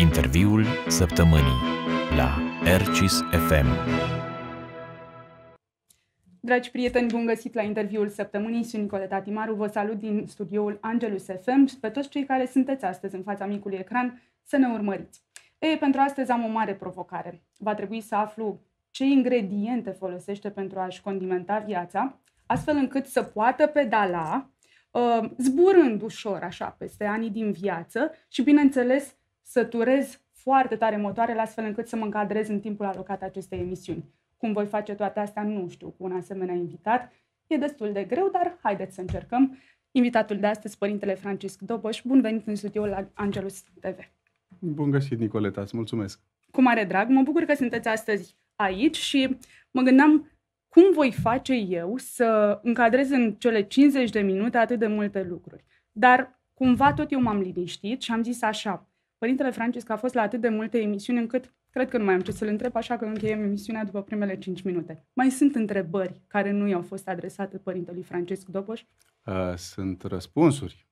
Interviul săptămânii la Ercis FM. Dragi prieteni, bun găsit la interviul săptămânii. Sunt Nicoleta Timaru, vă salut din studioul Angelus FM și pe toți cei care sunteți astăzi în fața micului ecran să ne urmăriți. Ei, pentru astăzi am o mare provocare. Va trebui să aflu ce ingrediente folosește pentru a-și condimenta viața, astfel încât să poată pedala, ă, zburând ușor așa peste anii din viață și, bineînțeles, să turez foarte tare motoarele astfel încât să mă încadrez în timpul alocat acestei emisiuni. Cum voi face toate astea, nu știu, cu un asemenea invitat. E destul de greu, dar haideți să încercăm. Invitatul de astăzi, Părintele Francisc Doboș, bun venit în studioul la Angelus TV. Bun găsit, Nicoleta, îți mulțumesc. Cu mare drag, mă bucur că sunteți astăzi aici și mă gândeam cum voi face eu să încadrez în cele 50 de minute atât de multe lucruri. Dar cumva tot eu m-am liniștit și am zis așa, Părintele Francisc a fost la atât de multe emisiuni încât cred că nu mai am ce să-l întreb, așa că încheiem emisiunea după primele 5 minute. Mai sunt întrebări care nu i-au fost adresate părintelui Francesc Doboș? Uh, sunt răspunsuri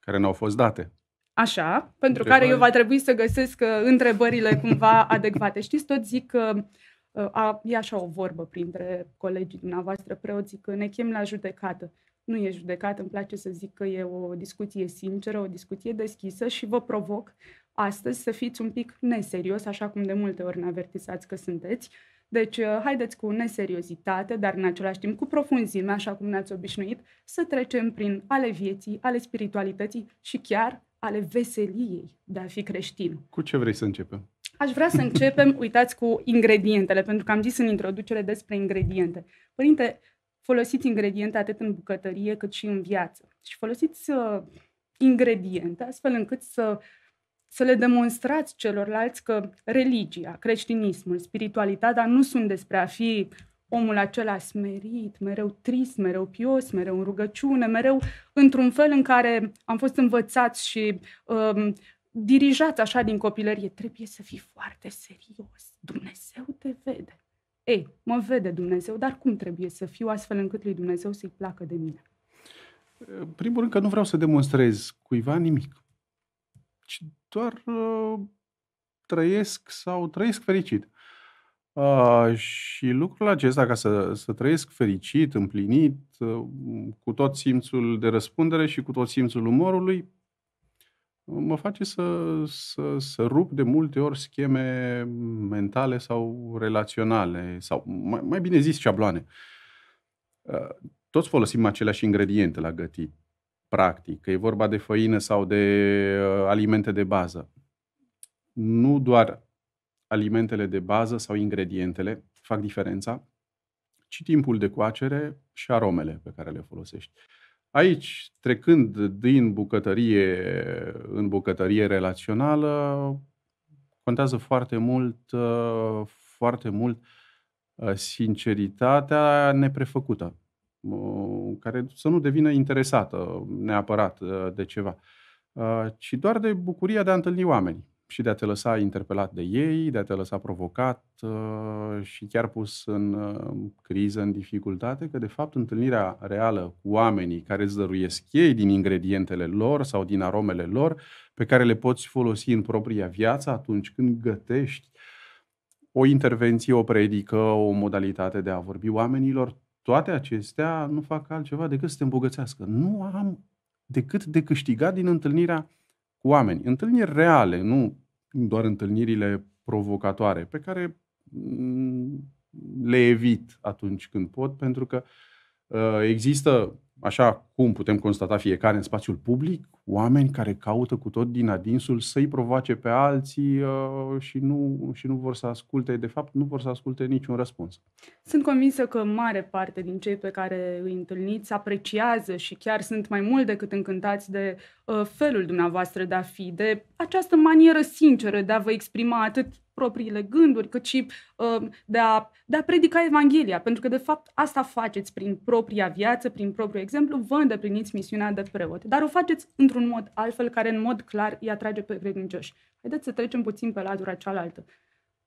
care nu au fost date. Așa, pentru Întrebări. care eu va trebui să găsesc uh, întrebările cumva adecvate. Știți, tot zic că uh, a, e așa o vorbă printre colegii dumneavoastră preoții, că ne chem la judecată nu e judecat, îmi place să zic că e o discuție sinceră, o discuție deschisă și vă provoc astăzi să fiți un pic neserios, așa cum de multe ori ne avertizați că sunteți. Deci, uh, haideți cu neseriozitate, dar în același timp cu profunzime, așa cum ne-ați obișnuit, să trecem prin ale vieții, ale spiritualității și chiar ale veseliei de a fi creștin. Cu ce vrei să începem? Aș vrea să începem, uitați, cu ingredientele, pentru că am zis în introducere despre ingrediente. Părinte, folosiți ingrediente atât în bucătărie cât și în viață. Și folosiți uh, ingrediente astfel încât să, să le demonstrați celorlalți că religia, creștinismul, spiritualitatea nu sunt despre a fi omul acela smerit, mereu trist, mereu pios, mereu în rugăciune, mereu într-un fel în care am fost învățați și uh, dirijați așa din copilărie. Trebuie să fii foarte serios. Dumnezeu te vede. Ei, mă vede Dumnezeu, dar cum trebuie să fiu astfel încât lui Dumnezeu să-i placă de mine? În primul rând că nu vreau să demonstrez cuiva nimic, ci doar uh, trăiesc sau trăiesc fericit. Uh, și lucrul acesta, ca să, să trăiesc fericit, împlinit, uh, cu tot simțul de răspundere și cu tot simțul umorului, mă face să, să, să rup de multe ori scheme mentale sau relaționale, sau mai, mai bine zis șabloane. Ă, toți folosim aceleași ingrediente la gătit, practic, că e vorba de făină sau de ă, alimente de bază. Nu doar alimentele de bază sau ingredientele fac diferența, ci timpul de coacere și aromele pe care le folosești. Uh, Aici, trecând din bucătărie în bucătărie relațională, contează foarte mult, uh, foarte mult uh, sinceritatea neprefăcută, uh, care să nu devină interesată neapărat de ceva, ci doar de bucuria de a întâlni oameni și de a te lăsa interpelat de ei, de a te lăsa provocat uh, și chiar pus în uh, criză, în dificultate, că de fapt întâlnirea reală cu oamenii care îți dăruiesc ei din ingredientele lor sau din aromele lor, pe care le poți folosi în propria viață atunci când gătești o intervenție, o predică, o modalitate de a vorbi oamenilor, toate acestea nu fac altceva decât să te îmbogățească. Nu am decât de câștigat din întâlnirea cu oameni. Întâlniri reale, nu doar întâlnirile provocatoare, pe care mm, le evit atunci când pot, pentru că uh, există așa cum putem constata fiecare în spațiul public, oameni care caută cu tot din adinsul să-i provoace pe alții uh, și, nu, și nu vor să asculte, de fapt, nu vor să asculte niciun răspuns. Sunt convinsă că mare parte din cei pe care îi întâlniți apreciază și chiar sunt mai mult decât încântați de uh, felul dumneavoastră de a fi, de această manieră sinceră de a vă exprima atât propriile gânduri, cât și uh, de a, de a predica Evanghelia, pentru că, de fapt, asta faceți prin propria viață, prin propriul exemplu, vă îndepliniți misiunea de preot, dar o faceți într-un mod altfel, care în mod clar îi atrage pe credincioși. Haideți să trecem puțin pe latura cealaltă.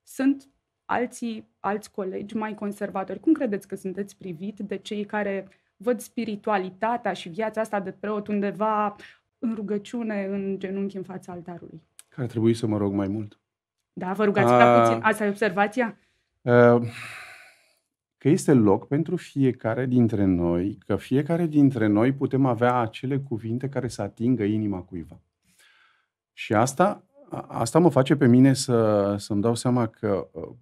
Sunt alții, alți colegi mai conservatori. Cum credeți că sunteți privit de cei care văd spiritualitatea și viața asta de preot undeva în rugăciune, în genunchi în fața altarului? Ar trebui să mă rog mai mult. Da, vă rugați a... prea puțin. Asta e observația? A... Ehm, că este loc pentru fiecare dintre noi, că fiecare dintre noi putem avea acele cuvinte care să atingă inima cuiva. Și asta, asta mă face pe mine să, să-mi dau seama că ă,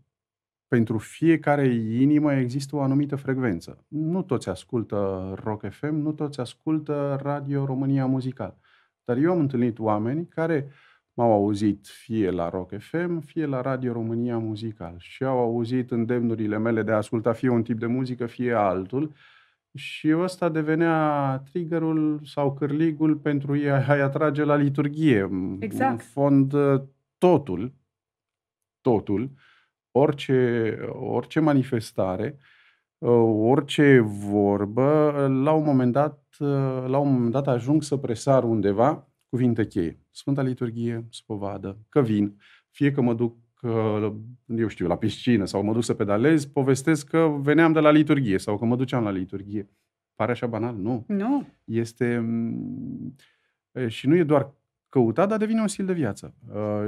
pentru fiecare inimă există o anumită frecvență. Nu toți ascultă Rock FM, nu toți ascultă Radio România Muzical. Dar eu am întâlnit oameni care uh, m-au auzit fie la Rock FM, fie la Radio România Muzical și au auzit îndemnurile mele de a asculta fie un tip de muzică, fie altul și ăsta devenea triggerul sau cârligul pentru ei a-i atrage la liturghie. Exact. În fond, totul, totul, orice, orice manifestare, orice vorbă, la un moment dat, la un moment dat ajung să presar undeva cuvinte cheie. Sfânta Liturghie, spovadă, că vin, fie că mă duc eu știu, la piscină sau mă duc să pedalez, povestesc că veneam de la liturghie sau că mă duceam la liturghie. Pare așa banal? Nu. Nu. Este... Mm, și nu e doar căutat, dar devine un stil de viață.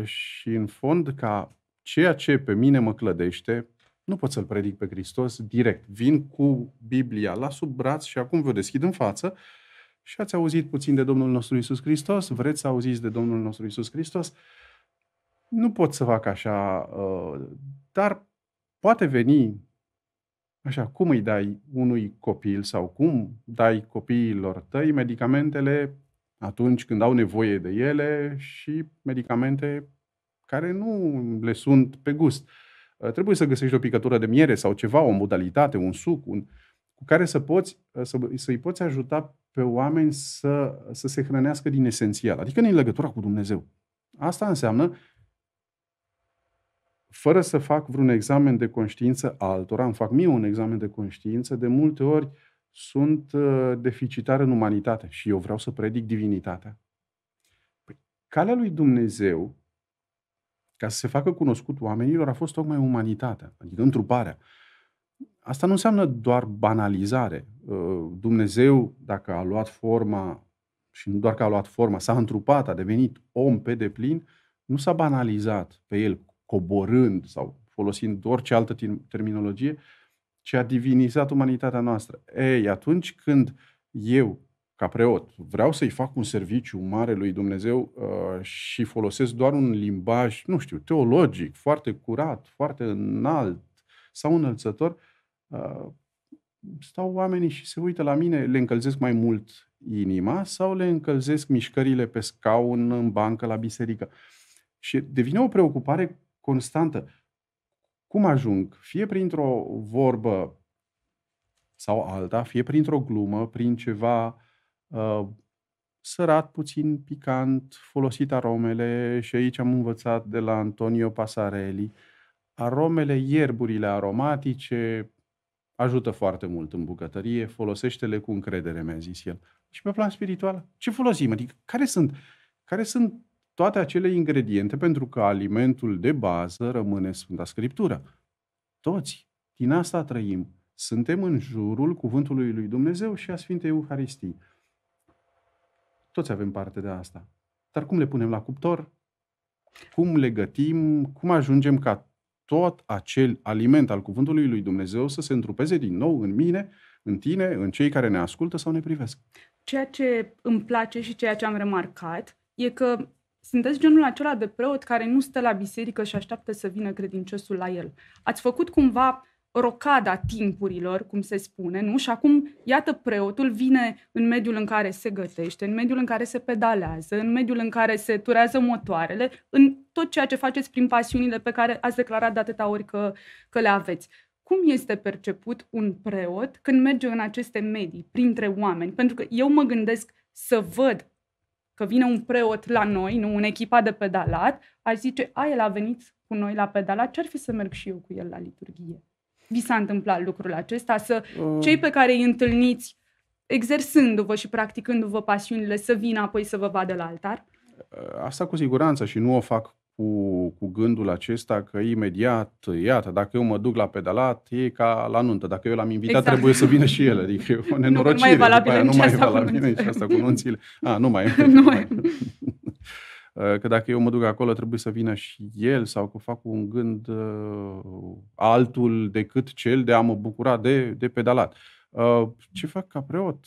Și în fond, ca ceea ce pe mine mă clădește, nu pot să-L predic pe Hristos direct. Vin cu Biblia la sub braț și acum vă deschid în față și ați auzit puțin de Domnul nostru Isus Hristos, vreți să auziți de Domnul nostru Isus Hristos, nu pot să fac așa, uh, dar poate veni așa, cum îi dai unui copil sau cum dai copiilor tăi medicamentele atunci când au nevoie de ele și medicamente care nu le sunt pe gust. Uh, trebuie să găsești o picătură de miere sau ceva, o modalitate, un suc, un, uh, cu care să, poți, uh, să, să-i poți ajuta pe oameni să, să se hrănească din esențial, adică din legătura cu Dumnezeu. Asta înseamnă, fără să fac vreun examen de conștiință altora, îmi fac mie un examen de conștiință, de multe ori sunt uh, deficitar în umanitate și eu vreau să predic divinitatea. Păi, calea lui Dumnezeu, ca să se facă cunoscut oamenilor, a fost tocmai umanitatea, adică întruparea. Asta nu înseamnă doar banalizare. Uh, Dumnezeu, dacă a luat forma, și nu doar că a luat forma, s-a întrupat, a devenit om pe deplin, nu s-a banalizat pe el coborând sau folosind orice altă terminologie, ci a divinizat umanitatea noastră. Ei, atunci când eu, ca preot, vreau să-i fac un serviciu mare lui Dumnezeu uh, și folosesc doar un limbaj, nu știu, teologic, foarte curat, foarte înalt sau înălțător, Uh, stau oamenii și se uită la mine, le încălzesc mai mult inima sau le încălzesc mișcările pe scaun, în bancă, la biserică. Și devine o preocupare constantă. Cum ajung? Fie printr-o vorbă sau alta, fie printr-o glumă, prin ceva uh, sărat, puțin picant, folosit aromele și aici am învățat de la Antonio Pasarelli. Aromele, ierburile aromatice, ajută foarte mult în bucătărie, folosește-le cu încredere, mi-a zis el. Și pe plan spiritual, ce folosim? Adică care sunt, care sunt toate acele ingrediente pentru că alimentul de bază rămâne Sfânta Scriptură? Toți. Din asta trăim. Suntem în jurul cuvântului lui Dumnezeu și a Sfintei Euharistii. Toți avem parte de asta. Dar cum le punem la cuptor? Cum le gătim? Cum ajungem ca tot acel aliment al cuvântului lui Dumnezeu să se întrupeze din nou în mine, în tine, în cei care ne ascultă sau ne privesc. Ceea ce îmi place și ceea ce am remarcat e că sunteți genul acela de preot care nu stă la biserică și așteaptă să vină credinciosul la el. Ați făcut cumva rocada timpurilor, cum se spune, nu? Și acum, iată, preotul vine în mediul în care se gătește, în mediul în care se pedalează, în mediul în care se turează motoarele, în tot ceea ce faceți prin pasiunile pe care ați declarat de atâta ori că, că le aveți. Cum este perceput un preot când merge în aceste medii, printre oameni? Pentru că eu mă gândesc să văd că vine un preot la noi, nu un echipa de pedalat, aș zice, a, el a venit cu noi la pedalat, ce-ar fi să merg și eu cu el la liturghie? vi s-a întâmplat lucrul acesta, să mm. cei pe care îi întâlniți exersându-vă și practicându-vă pasiunile să vină apoi să vă vadă la altar? Asta cu siguranță și nu o fac cu, cu gândul acesta că imediat, iată, dacă eu mă duc la pedalat, e ca la nuntă. Dacă eu l-am invitat, exact. trebuie să vină și el. Adică e o nenorocire. Nu, mai e nu mai e valabil nici asta cu nunțile. A, nu mai e. Nu mai. Uh, că dacă eu mă duc acolo trebuie să vină și el sau că fac un gând uh, altul decât cel de a mă bucura de, de pedalat. Uh, ce fac ca preot?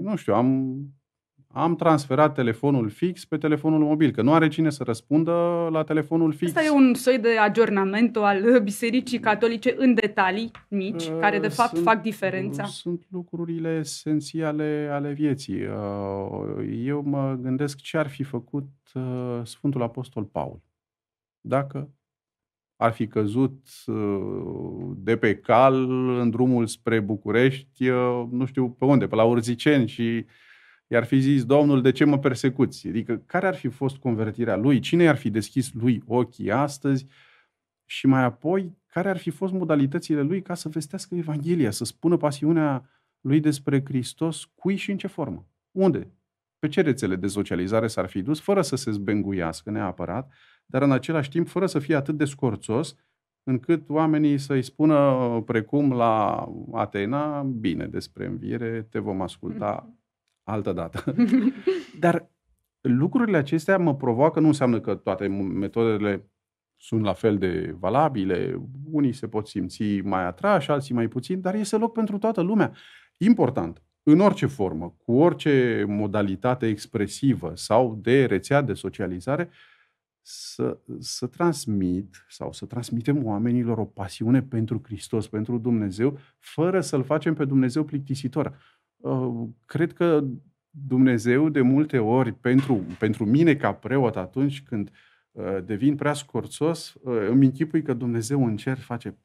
nu știu, am am transferat telefonul fix pe telefonul mobil, că nu are cine să răspundă la telefonul fix. Asta e un soi de ajornament al uh, Bisericii Catolice în detalii mici, uh, care de fapt sunt, fac diferența. Sunt lucrurile esențiale ale vieții. Uh, eu mă gândesc ce ar fi făcut uh, Sfântul Apostol Paul dacă ar fi căzut de pe cal în drumul spre București, nu știu pe unde, pe la Urziceni și i-ar fi zis, Domnul, de ce mă persecuți? Adică, care ar fi fost convertirea lui? Cine i-ar fi deschis lui ochii astăzi? Și mai apoi, care ar fi fost modalitățile lui ca să vestească Evanghelia, să spună pasiunea lui despre Hristos, cui și în ce formă? Unde? Pe ce rețele de socializare s-ar fi dus, fără să se zbenguiască neapărat, dar în același timp fără să fie atât de scorțos încât oamenii să-i spună, uh, precum la Atena, bine, despre înviere te vom asculta altă dată. Dar lucrurile acestea mă provoacă, nu înseamnă că toate metodele sunt la fel de valabile, unii se pot simți mai atrași, alții mai puțin, dar este loc pentru toată lumea. Important, în orice formă, cu orice modalitate expresivă sau de rețea de socializare, să, să transmit sau să transmitem oamenilor o pasiune pentru Hristos, pentru Dumnezeu, fără să-L facem pe Dumnezeu plictisitor. Uh, cred că Dumnezeu de multe ori, pentru, pentru mine ca preot, atunci când uh, devin prea scorțos, uh, îmi închipui că Dumnezeu în cer face...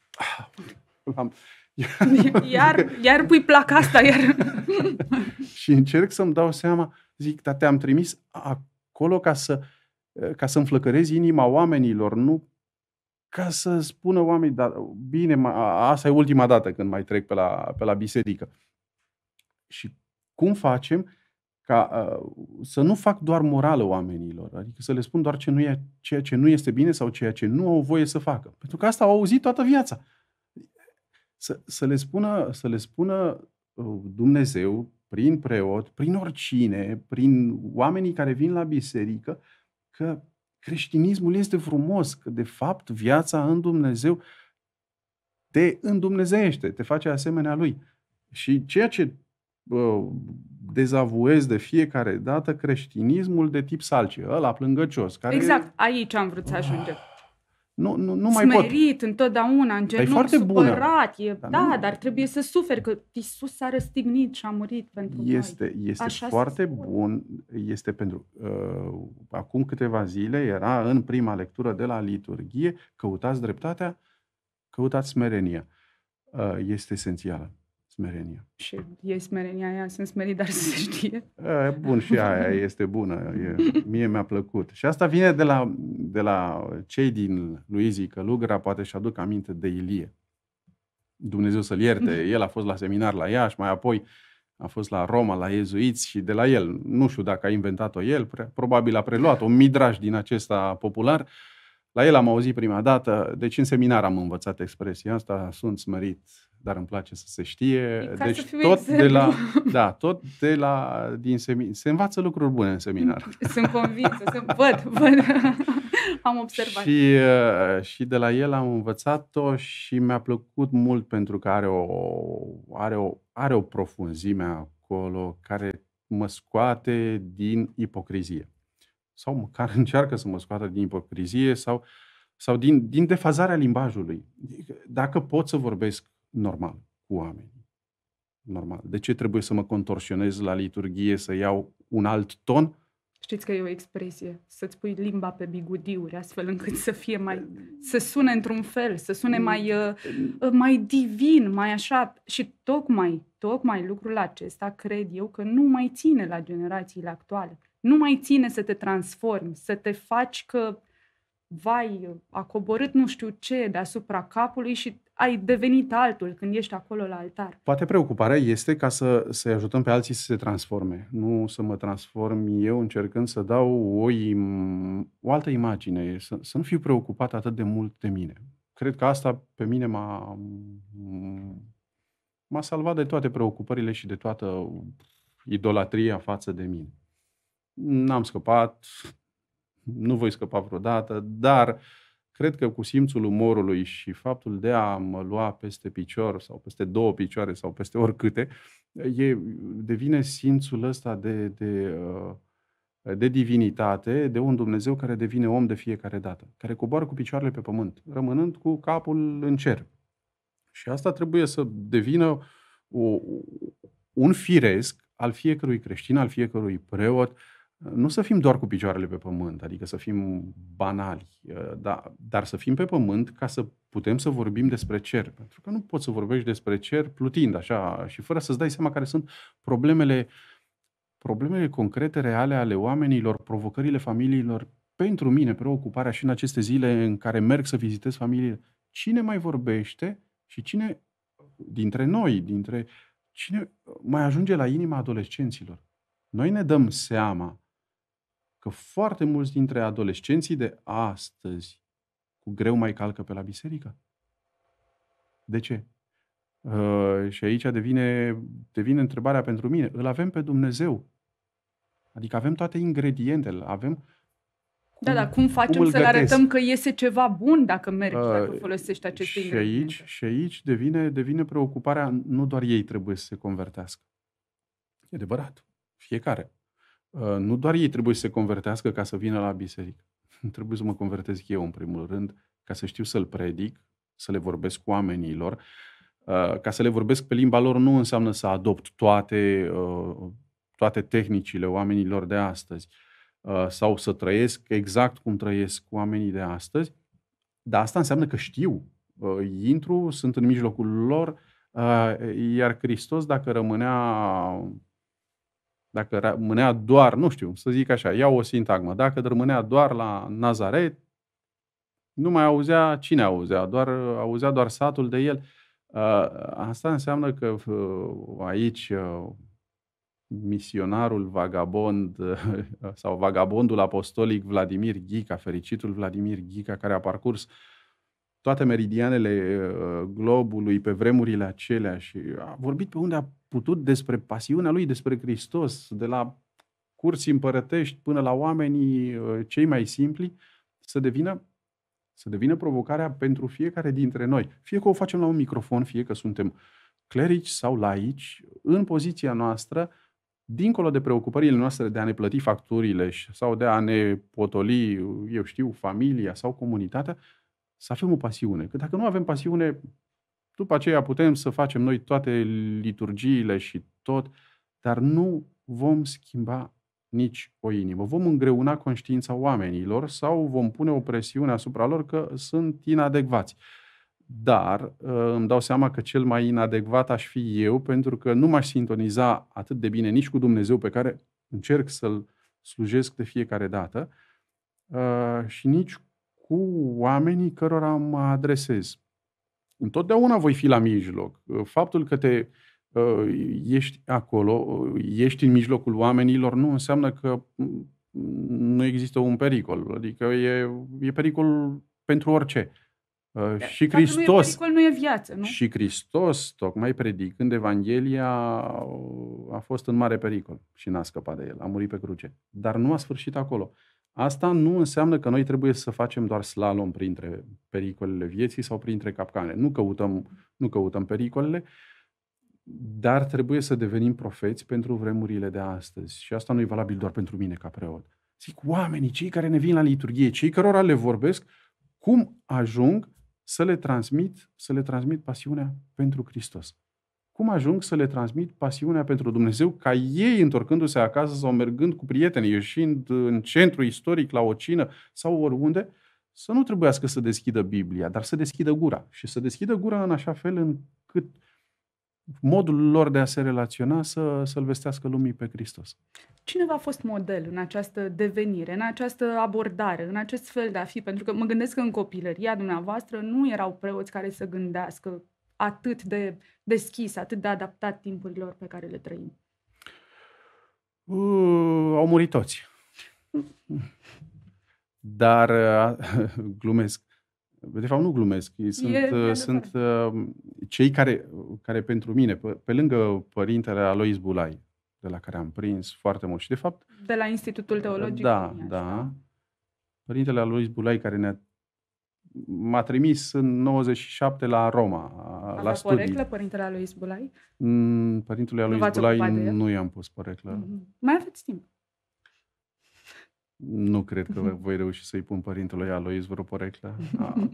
Ah, iar, iar pui placa asta, iar... și încerc să-mi dau seama, zic, dar te-am trimis acolo ca să, ca să înflăcărezi inima oamenilor, nu ca să spună oamenii, dar bine, asta e ultima dată când mai trec pe la, pe la biserică și cum facem ca uh, să nu fac doar morală oamenilor, adică să le spun doar ce nu e, ceea ce nu este bine sau ceea ce nu au voie să facă. Pentru că asta au auzit toată viața. Să, să le spună, să le spună uh, Dumnezeu prin preot, prin oricine, prin oamenii care vin la biserică, că creștinismul este frumos, că de fapt viața în Dumnezeu te îndumnezeiește, te face asemenea lui. Și ceea ce dezavuez de fiecare dată creștinismul de tip salcie, ăla plângăcios. Care exact, aici am vrut să ajungem. Nu, nu, nu mai Smerit pot. întotdeauna, în genunchi, foarte supărat. Bună. E, dar da, nu... dar trebuie să suferi, că Isus s-a răstignit și a murit pentru este, noi. Este Așa foarte bun. Este pentru... Uh, acum câteva zile era în prima lectură de la liturghie, căutați dreptatea, căutați smerenia. Uh, este esențială smerenia. Și e smerenia aia, sunt smerit, dar se știe. E, bun, și aia este bună. E, mie mi-a plăcut. Și asta vine de la, de la cei din Luizii Călugăra, poate și aduc aminte de Ilie. Dumnezeu să-l ierte, el a fost la seminar la Iași, mai apoi a fost la Roma, la iezuiți și de la el, nu știu dacă a inventat-o el, probabil a preluat un midraj din acesta popular, la el am auzit prima dată, deci în seminar am învățat expresia asta, sunt smerit, dar îmi place să se știe. Ca deci tot exemplu. de la, da, tot de la, din semin, se învață lucruri bune în seminar. Sunt convinsă, sunt, văd, văd, am observat. Și, uh, și de la el am învățat-o și mi-a plăcut mult pentru că are o, are o, are o profunzime acolo care mă scoate din ipocrizie. Sau măcar încearcă să mă scoată din ipocrizie sau, sau din, din defazarea limbajului. Dacă pot să vorbesc normal cu oamenii. Normal. De ce trebuie să mă contorsionez la liturghie, să iau un alt ton? Știți că e o expresie, să-ți pui limba pe bigudiuri, astfel încât să fie mai, să sune într-un fel, să sune mai, mm. uh, mai divin, mai așa. Și tocmai, tocmai lucrul acesta cred eu că nu mai ține la generațiile actuale. Nu mai ține să te transformi, să te faci că vai, a coborât nu știu ce deasupra capului și ai devenit altul când ești acolo la altar. Poate preocuparea este ca să, să ajutăm pe alții să se transforme, nu să mă transform eu încercând să dau o, im- o altă imagine, să, să nu fiu preocupat atât de mult de mine. Cred că asta pe mine m-a, m-a salvat de toate preocupările și de toată idolatria față de mine. N-am scăpat, nu voi scăpa vreodată, dar uh, cred că cu simțul umorului și faptul de a mă lua peste picior sau peste două picioare sau peste oricâte, e, devine simțul ăsta de, de, uh, de divinitate, de un Dumnezeu care devine om de fiecare dată, care coboară cu picioarele pe pământ, rămânând cu capul în cer. Și asta trebuie să devină o, un firesc al fiecărui creștin, al fiecărui preot, nu să fim doar cu picioarele pe pământ, adică să fim banali, uh, da, dar să fim pe pământ ca să putem să vorbim despre cer. Pentru că nu poți să vorbești despre cer plutind așa și fără să-ți dai seama care sunt problemele, problemele concrete, reale ale oamenilor, provocările familiilor. Pentru mine, preocuparea și în aceste zile în care merg să vizitez familiile, cine mai vorbește și cine dintre noi, dintre cine mai ajunge la inima adolescenților. Noi ne dăm seama că foarte mulți dintre adolescenții de astăzi cu greu mai calcă pe la biserică? De ce? Uh, și aici devine, devine întrebarea pentru mine. Îl avem pe Dumnezeu. Adică avem toate ingredientele, avem da, cum, da, dar cum facem cum să le arătăm că iese ceva bun dacă mergi, uh, dacă folosești aceste și ingrediente? Aici, și aici devine, devine preocuparea, nu doar ei trebuie să se convertească. E adevărat, fiecare. Uh, nu doar ei trebuie să se convertească ca să vină la biserică. Trebuie să mă convertesc eu, în primul rând, ca să știu să-l predic, să le vorbesc cu oamenilor. Uh, ca să le vorbesc pe limba lor nu înseamnă să adopt toate, uh, toate tehnicile oamenilor de astăzi sau să trăiesc exact cum trăiesc oamenii de astăzi, dar asta înseamnă că știu. Intru, sunt în mijlocul lor, iar Hristos, dacă rămânea dacă rămânea doar, nu știu, să zic așa, iau o sintagmă, dacă rămânea doar la Nazaret, nu mai auzea cine auzea, doar auzea doar satul de el. Asta înseamnă că aici misionarul vagabond sau vagabondul apostolic Vladimir Ghica, fericitul Vladimir Ghica, care a parcurs toate meridianele globului pe vremurile acelea și a vorbit pe unde a putut despre pasiunea lui despre Hristos, de la cursi împărătești până la oamenii uh, cei mai simpli, să devină, să devină provocarea pentru fiecare dintre noi. Fie că o facem la un microfon, fie că suntem clerici sau laici, în poziția noastră, dincolo de preocupările noastre de a ne plăti facturile sau de a ne potoli, eu știu, familia sau comunitatea, să avem o pasiune. Că dacă nu avem pasiune, după aceea putem să facem noi toate liturgiile și tot, dar nu vom schimba nici o inimă. Vom îngreuna conștiința oamenilor sau vom pune o presiune asupra lor că sunt inadecvați. Dar ă, îmi dau seama că cel mai inadecvat aș fi eu pentru că nu m-aș sintoniza atât de bine nici cu Dumnezeu pe care încerc să-L slujesc de fiecare dată ă, și nici cu oamenii cărora mă adresez. Întotdeauna voi fi la mijloc. Uh, faptul că te uh, ești acolo, uh, ești în mijlocul oamenilor, nu înseamnă că mm, nu există un pericol. Adică e, e pericol pentru orice. Da, și Hristos. Nu e, nu e viață, nu? Și Hristos, tocmai predicând Evanghelia, a fost în mare pericol și n-a scăpat de el. A murit pe cruce. Dar nu a sfârșit acolo. Asta nu înseamnă că noi trebuie să facem doar slalom printre pericolele vieții sau printre capcane. Nu căutăm, nu căutăm pericolele, dar trebuie să devenim profeți pentru vremurile de astăzi. Și asta nu e valabil doar pentru mine ca preot. Zic, oamenii, cei care ne vin la liturghie, cei cărora le vorbesc, cum ajung să le transmit, să le transmit pasiunea pentru Hristos? cum ajung să le transmit pasiunea pentru Dumnezeu ca ei, întorcându-se acasă sau mergând cu prietenii, ieșind în centru istoric, la o cină sau oriunde, să nu trebuiască să deschidă Biblia, dar să deschidă gura. Și să deschidă gura în așa fel încât modul lor de a se relaționa să, să-L vestească lumii pe Hristos. Cine v-a fost model în această devenire, în această abordare, în acest fel de a fi? Pentru că mă gândesc că în copilăria dumneavoastră nu erau preoți care să gândească atât de deschis, atât de adaptat timpurilor pe care le trăim? Uh, au murit toți. Dar uh, glumesc. De fapt, nu glumesc. sunt, e, uh, sunt uh, cei care, care pentru mine, pe, pe lângă părintele Alois Bulai, de la care am prins foarte mult și, de fapt... De la Institutul Teologic. Da, da. Părintele Alois Bulai, care ne-a m-a trimis în 97 la Roma, Avea la studii. poreclă părintele lui Izbulai? Mm, părintele lui nu Izbulai nu i-am pus păreclă. Mm-hmm. Mai aveți timp. Nu cred că mm-hmm. voi reuși să-i pun părintelui Alois vreo poreclă. Mm-hmm.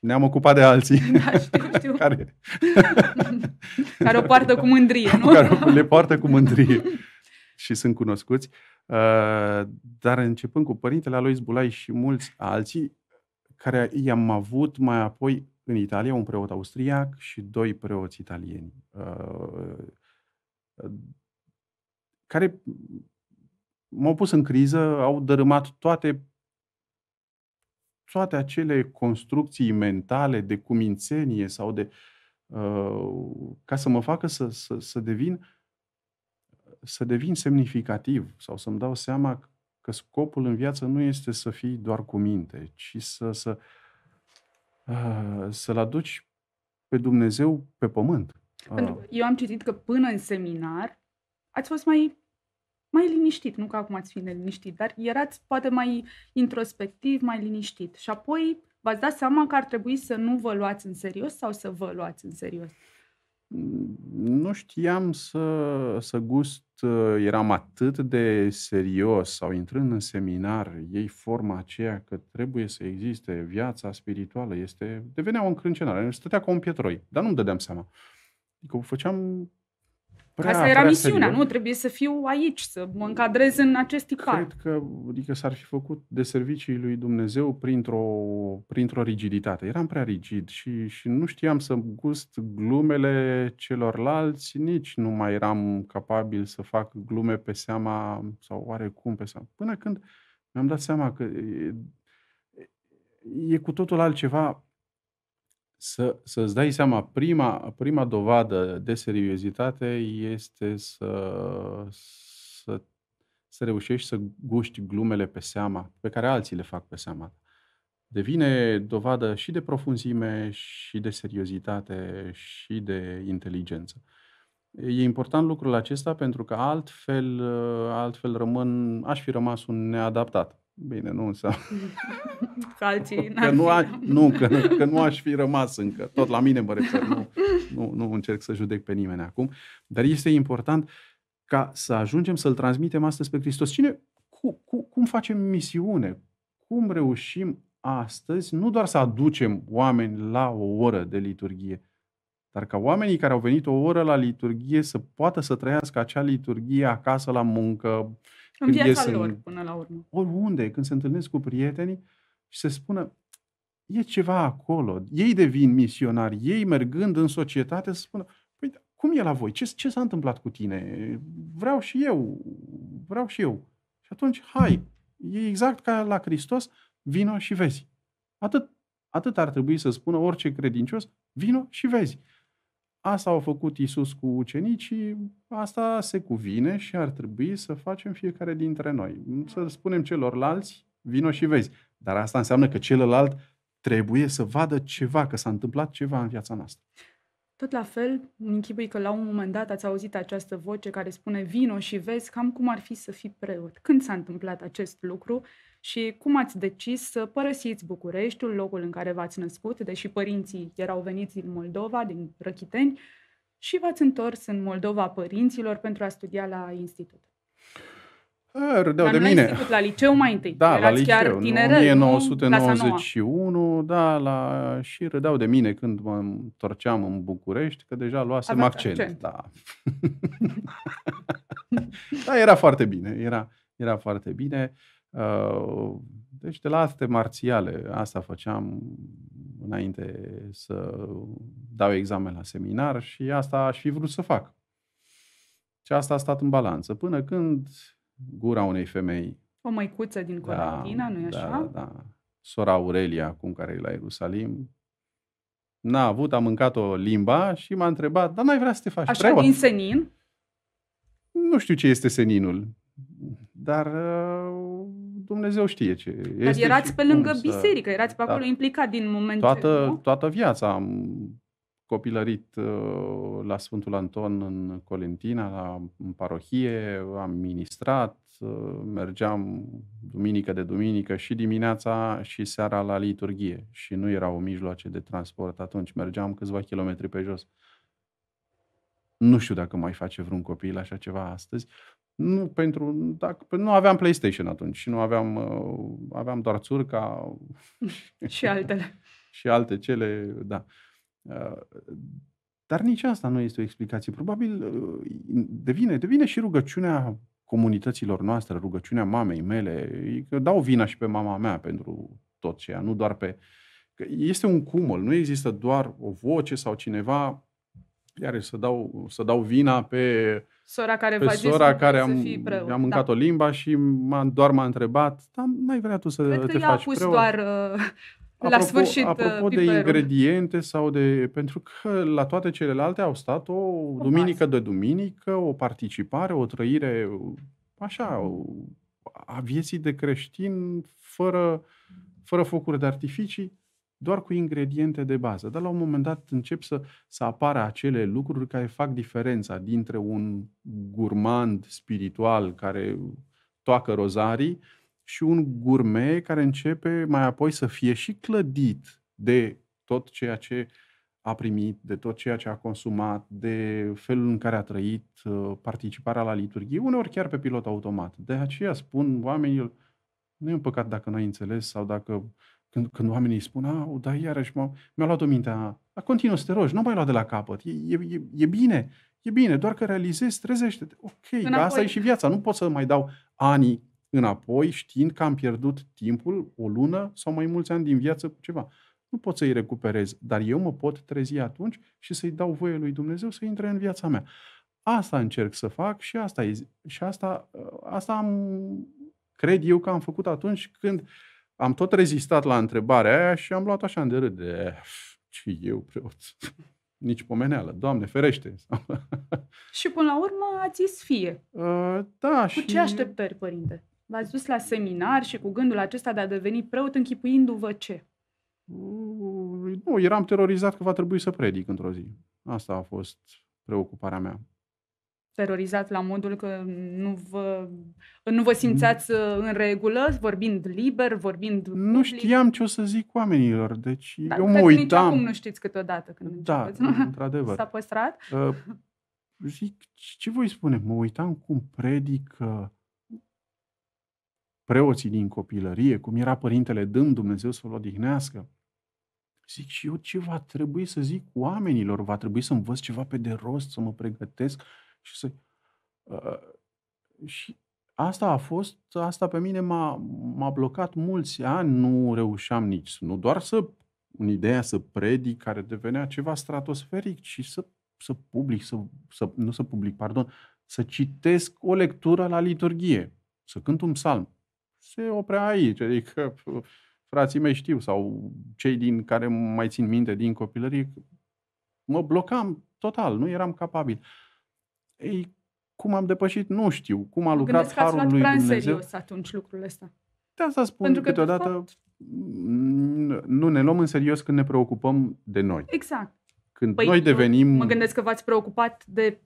ne-am ocupat de alții. Da, știu, știu. Care, care o poartă cu mândrie, nu? Care le poartă cu mândrie și sunt cunoscuți. Uh, dar începând cu părintele Alois Bulai și mulți alții, care i-am avut mai apoi în Italia, un preot austriac și doi preoți italieni, uh, uh, care m-au pus în criză, au dărâmat toate toate acele construcții mentale de cumințenie sau de uh, ca să mă facă să, să, să devin să devin semnificativ sau să-mi dau seama că că scopul în viață nu este să fii doar cu minte, ci să, să, ah, să-L aduci pe Dumnezeu pe pământ. Pentru ah. că eu am citit că până în seminar ați fost mai, mai liniștit, nu că acum ați fi neliniștit, dar erați poate mai introspectiv, mai liniștit. Și apoi v-ați dat seama că ar trebui să nu vă luați în serios sau să vă luați în serios? nu știam să, să gust, uh, eram atât de serios sau intrând în seminar, ei forma aceea că trebuie să existe viața spirituală, este, devenea o încrâncenare, stătea ca un pietroi, dar nu-mi dădeam seama. Adică o făceam Prea, Asta era misiunea, serios. nu? Trebuie să fiu aici, să mă încadrez în acest tipar. Cred că adică s-ar fi făcut de servicii lui Dumnezeu printr-o, printr-o rigiditate. Eram prea rigid și, și nu știam să gust glumele celorlalți, nici nu mai eram capabil să fac glume pe seama, sau oarecum pe seama. Până când mi-am dat seama că e, e cu totul altceva să, să-ți dai seama, prima, prima dovadă de seriozitate este să, să, să reușești să guști glumele pe seama, pe care alții le fac pe seama devine dovadă și de profunzime, și de seriozitate, și de inteligență. E important lucrul acesta pentru că altfel, altfel rămân, aș fi rămas un neadaptat. Bine, nu înseamnă. Că alții că nu, a, nu că, că nu aș fi rămas încă. Tot la mine mă refer. Nu, nu, nu încerc să judec pe nimeni acum. Dar este important ca să ajungem să-L transmitem astăzi pe Hristos. Cine, cu, cu, cum facem misiune? Cum reușim astăzi nu doar să aducem oameni la o oră de liturghie, dar ca oamenii care au venit o oră la liturghie să poată să trăiască acea liturghie acasă, la muncă, uh, în viața lor, în, până la urmă. Oriunde, când se întâlnesc cu prietenii și se spună, e ceva acolo, ei devin misionari, ei mergând în societate să spună, păi da, cum e la voi? Ce, ce s-a întâmplat cu tine? Vreau și eu, vreau și eu. Și atunci, hai, e exact ca la Hristos, vino și vezi. Atât, atât ar trebui să spună orice credincios, vino și vezi. Asta au făcut Isus cu ucenicii, asta se cuvine și ar trebui să facem fiecare dintre noi. Să spunem celorlalți, vino și vezi. Dar asta înseamnă că celălalt trebuie să vadă ceva, că s-a întâmplat ceva în viața noastră. Tot la fel, închipui că la un moment dat ați auzit această voce care spune vino și vezi cam cum ar fi să fii preot. Când s-a întâmplat acest lucru și cum ați decis să părăsiți Bucureștiul, locul în care v-ați născut, deși părinții erau veniți din Moldova, din Răchiteni, și v-ați întors în Moldova părinților pentru a studia la institut. A, râdeau de mine. Institut, la liceu mai întâi. Da, Erați la liceu, chiar tinerel, 1991, da, la, și râdeau de mine când mă întorceam în București, că deja luasem Aveați accent. accent. Da. da, era foarte bine, era, era foarte bine. Uh, Uh, deci de la aste marțiale, asta făceam înainte să dau examen la seminar și asta aș fi vrut să fac. Și asta a stat în balanță, până când gura unei femei... O măicuță din Colantina, da, nu-i da, așa? Da, da. Sora Aurelia, acum care e la Ierusalim, n-a avut, a mâncat-o limba și m-a întrebat, dar n-ai vrea să te faci Așa preot? din senin? Nu știu ce este seninul, dar uh, Dumnezeu știe ce Dar este. erați pe lângă biserică, erați pe da. acolo da. implicat din moment toată, ce... Toată viața am copilărit uh, la Sfântul Anton în Colentina, la, în parohie, am ministrat, uh, mergeam duminică de duminică și dimineața și seara la liturghie și nu erau mijloace de transport atunci, mergeam câțiva kilometri pe jos. Nu știu dacă mai face vreun copil așa ceva astăzi. Nu, pentru, dacă, nu aveam PlayStation atunci și nu aveam, uh, aveam doar țurca. și altele. și alte cele, da. Uh, dar nici asta nu este o explicație. Probabil uh, devine, devine și rugăciunea comunităților noastre, rugăciunea mamei mele. Eu dau vina și pe mama mea pentru tot ceea, nu doar pe... este un cumul, nu există doar o voce sau cineva iar să dau, să dau vina pe sora care, pe sora care am, am da. mâncat da. o limba și m-a, doar m-a întrebat, dar n-ai vrea tu să Cred te că faci pus preu? doar uh, apropo, la sfârșit Apropo uh, piperul. de ingrediente sau de... Pentru că la toate celelalte au stat o, o duminică masă. de duminică, o participare, o trăire așa, o, a vieții de creștin fără, fără focuri de artificii doar cu ingrediente de bază. Dar la un moment dat încep să, să apară acele lucruri care fac diferența dintre un gurmand spiritual care toacă rozarii și un gourmet care începe mai apoi să fie și clădit de tot ceea ce a primit, de tot ceea ce a consumat, de felul în care a trăit uh, participarea la liturghie, uneori chiar pe pilot automat. De aceea spun oamenilor, nu e un păcat dacă n-ai înțeles sau dacă când, când oamenii spun, au, da, iarăși m-au, mi-a luat-o mintea, a, continuă să te rogi, nu mai lua de la capăt, e, e, e e bine, e bine, doar că realizezi, trezește-te, ok, înapoi. Da, asta e și viața, nu pot să mai dau ani înapoi știind că am pierdut timpul, o lună sau mai mulți ani din viață cu ceva. Nu pot să-i recuperez, dar eu mă pot trezi atunci și să-i dau voie lui Dumnezeu să intre în viața mea. Asta încerc să fac și asta, e, și asta, ă, asta am, cred eu că am făcut atunci când uh, am tot rezistat la întrebarea aia și am luat așa în de râd de ce eu preot? Nici pomeneală. Doamne, ferește! și până la urmă ați zis fie. Uh, da, Cu și... ce așteptări, părinte? V-ați dus la seminar și cu gândul acesta de a deveni preot închipuindu-vă ce? Uh, nu, eram terorizat că va trebui să predic într-o zi. Asta a fost preocuparea mea terorizat la modul că nu vă, nu vă simțați uh, în regulă, vorbind liber, vorbind public. Nu știam ce o să zic oamenilor, deci da, eu mă uitam. nu știți câteodată când Da, începeți. într-adevăr. S-a păstrat? Uh, zic, ce voi spune? Mă uitam cum predică preoții din copilărie, cum era părintele Dâm, Dumnezeu să-l odihnească. Zic și eu ce va trebui să zic oamenilor, va trebui să învăț ceva pe de rost, să mă pregătesc și să uh, ă, ă, și asta a fost, asta pe mine m-a, m-a blocat mulți ani, nu reușeam nici, nu doar să, în ideea să predic, care devenea ceva stratosferic, ci să, să public, să, să, nu să public, pardon, să citesc o lectură la liturghie, să cânt un psalm. Se oprea aici, adică frații mei știu, sau cei din care mai țin minte din copilărie, mă blocam total, nu eram capabil. Uh, ei, cum am depășit, nu știu. Cum a lucrat Gândesc harul lui Dumnezeu. serios atunci lucrul ăsta. De asta da, spun Pentru că, câteodată, fapt... nu ne luăm în serios când ne preocupăm de noi. Exact. Când păi, noi devenim... Mă gândesc că v-ați preocupat de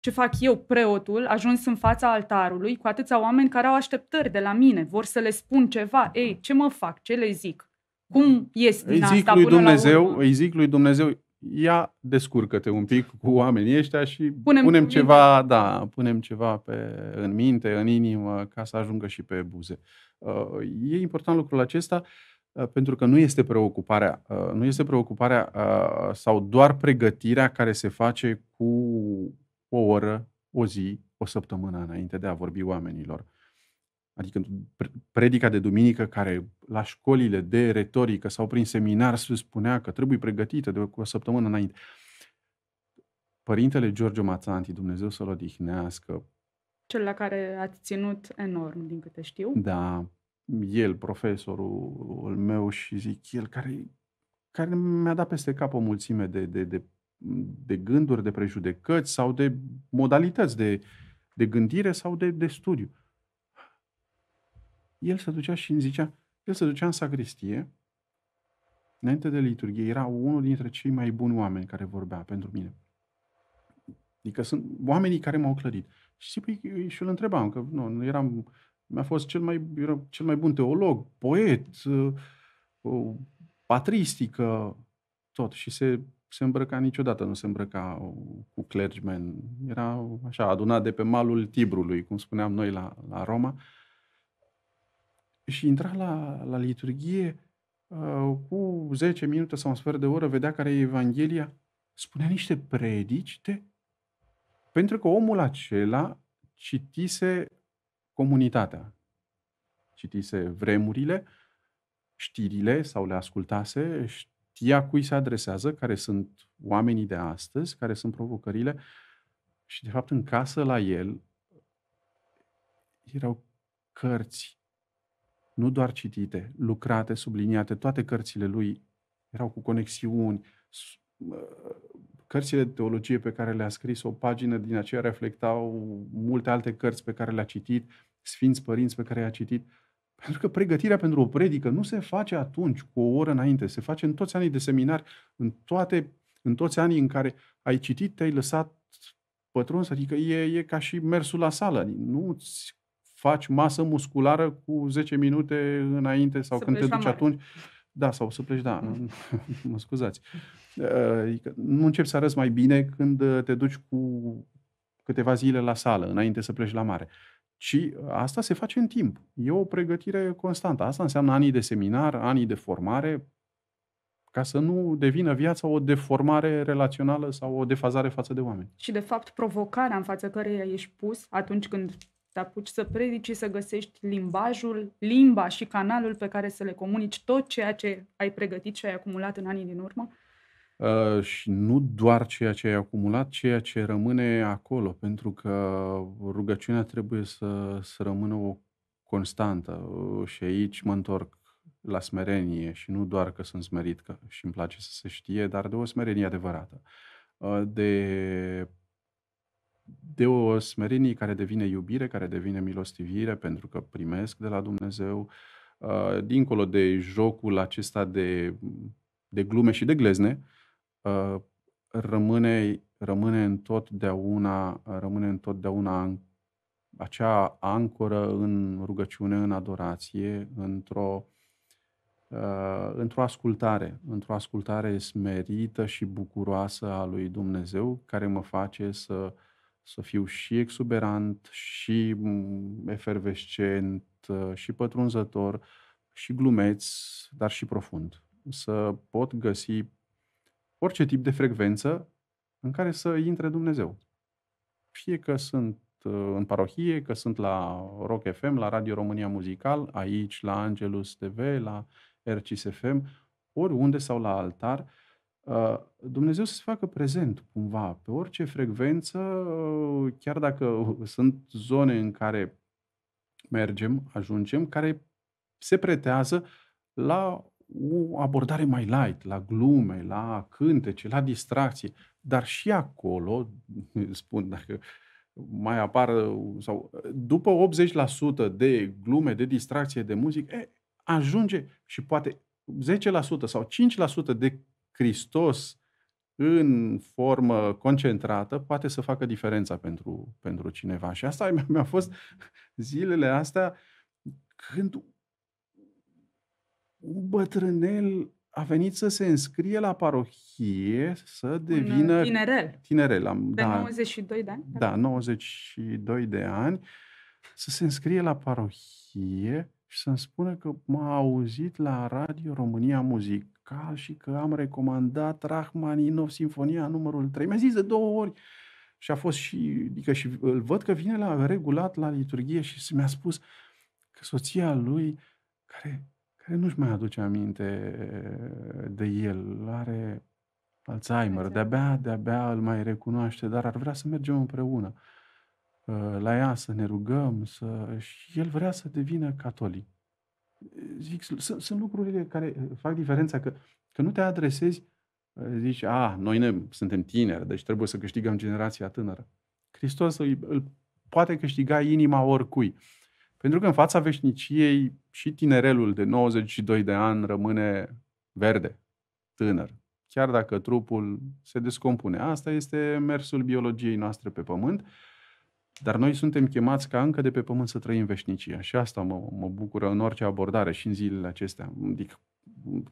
ce fac eu, preotul, ajuns în fața altarului cu atâția oameni care au așteptări de la mine, vor să le spun ceva. Ei, ce mă fac? Ce le zic? Cum ies din îi zic asta lui până Dumnezeu, la urmă? Îi zic lui Dumnezeu, ia descurcă-te un pic cu oamenii ăștia și punem, punem ceva, minte. da, punem ceva pe, în minte, în inimă, ca să ajungă și pe buze. Uh, e important lucrul acesta uh, pentru că nu este preocuparea, uh, nu este preocuparea sau doar pregătirea care se face cu o oră, o zi, o săptămână înainte de a vorbi oamenilor adică predica de duminică care la școlile de retorică sau prin seminar se spunea că trebuie pregătită de o săptămână înainte. Părintele Giorgio Mazzanti, Dumnezeu să-l odihnească. Cel la care ați ținut enorm, din câte știu. Da, el, profesorul meu și zic el, care, care mi-a dat peste cap o mulțime de, de, de, de gânduri, de prejudecăți sau de modalități de, de gândire sau de, de studiu el se ducea și îmi zicea, el se ducea în sacristie, înainte de liturghie, era unul dintre cei mai buni oameni care vorbea pentru mine. Adică sunt oamenii care m-au clădit. Și simplu păi, și îl întrebam, că nu, nu eram, mi-a fost cel mai, era cel mai bun teolog, poet, uh, uh, patristică, tot. Și se, se îmbrăca niciodată, nu se îmbrăca uh, cu clergemen. Era așa, adunat de pe malul Tibrului, cum spuneam noi la, la Roma. Uh, și intra la, la liturghie uh, cu 10 minute sau un sfert de oră, vedea care e Evanghelia, spunea niște predici de... pentru că omul acela citise comunitatea, citise vremurile, știrile sau le ascultase, știa cui se adresează, care sunt oamenii de astăzi, care sunt provocările și, de fapt, în casă la el erau cărți nu doar citite, lucrate, subliniate, toate cărțile lui erau cu conexiuni, cărțile de teologie pe care le-a scris, o pagină din aceea reflectau multe alte cărți pe care le-a citit, sfinți părinți pe care i-a citit. Pentru că pregătirea pentru o predică nu se face atunci, cu o oră înainte, se face în toți anii de seminar, în, toate, în toți anii în care ai citit, te-ai lăsat pătruns, adică e, e ca și mersul la sală, nu ți faci masă musculară cu 10 minute înainte sau să când te duci mare. atunci. Da, sau să pleci, da, mm. mă scuzați. Eh, adică nu începi să arăți mai bine când eh, te duci cu câteva zile la sală, înainte să pleci la mare. Și asta se face în timp. E o pregătire constantă. Asta înseamnă anii de seminar, anii de formare, ca să nu devină viața o deformare relațională sau o defazare față de oameni. Și, de fapt, provocarea în fața căreia ești pus atunci când te apuci să predici și să găsești limbajul, limba și canalul pe care să le comunici tot ceea ce ai pregătit și ai acumulat în anii din urmă? Uh, și nu doar ceea ce ai acumulat, ceea ce rămâne acolo, pentru că rugăciunea trebuie să, să rămână o constantă. Uh, și aici mă întorc la smerenie și nu doar că sunt smerit că și îmi place să se știe, dar de o smerenie adevărată, uh, de de o smerenie care devine iubire, care devine milostivire, pentru că primesc de la Dumnezeu, uh, dincolo de jocul acesta de, de glume și de glezne, uh, rămâne, rămâne întotdeauna, rămâne întotdeauna acea ancoră în rugăciune, în adorație, într-o, uh, într-o ascultare, într-o ascultare smerită și bucuroasă a lui Dumnezeu, care mă face să să fiu și exuberant, și mm, efervescent, ă, și pătrunzător, și glumeț, dar și profund. Să pot găsi orice tip de frecvență în care să intre Dumnezeu. Fie că sunt ă, în parohie, că sunt la Rock FM, la Radio România Muzical, aici, la Angelus TV, la RCSFM, oriunde sau la altar, uh, Uh, Dumnezeu să se facă prezent cumva, pe orice frecvență, uh, chiar dacă sunt zone în care mergem, ajungem, care se pretează la o abordare mai light, la glume, la cântece, la distracție. Dar și acolo, spun dacă mai apar, uh, sau după 80% de glume, de distracție, de muzică, ajunge și poate 10% sau 5% de Hristos în formă concentrată poate să facă diferența pentru, pentru cineva. Și asta mi-a fost zilele astea când un bătrânel a venit să se înscrie la parohie, să uh, devină... Un tinerel. Tinerel. Am, de da, 92 de ani? Da, 92 da, de ani. Să se înscrie la parohie și să-mi spună că m-a auzit la Radio România Muzic Pascal și că am recomandat Rachmaninov Sinfonia numărul 3. Mi-a zis de două ori și a fost și, adică și îl văd că vine la regulat la liturghie și mi-a spus că soția lui, care, care nu-și mai aduce aminte de el, are Alzheimer, de-abia, de-abia îl mai recunoaște, dar ar vrea să mergem împreună ă, la ea, să ne rugăm, să... și el vrea să devină catolic zic, sunt, sunt lucrurile care uh, fac diferența, că, că nu te adresezi, uh, zici, a, ah, noi ne, suntem tineri, deci trebuie să câștigăm generația tânără. Hristos îl, îl poate câștiga inima oricui. Pentru că în fața veșniciei și tinerelul de 92 de ani rămâne verde, tânăr, chiar dacă trupul se descompune. Asta este mersul biologiei noastre pe pământ. Dar noi suntem chemați ca încă de pe pământ să trăim veșnicia și asta mă, mă bucură în orice abordare și în zilele acestea. Adică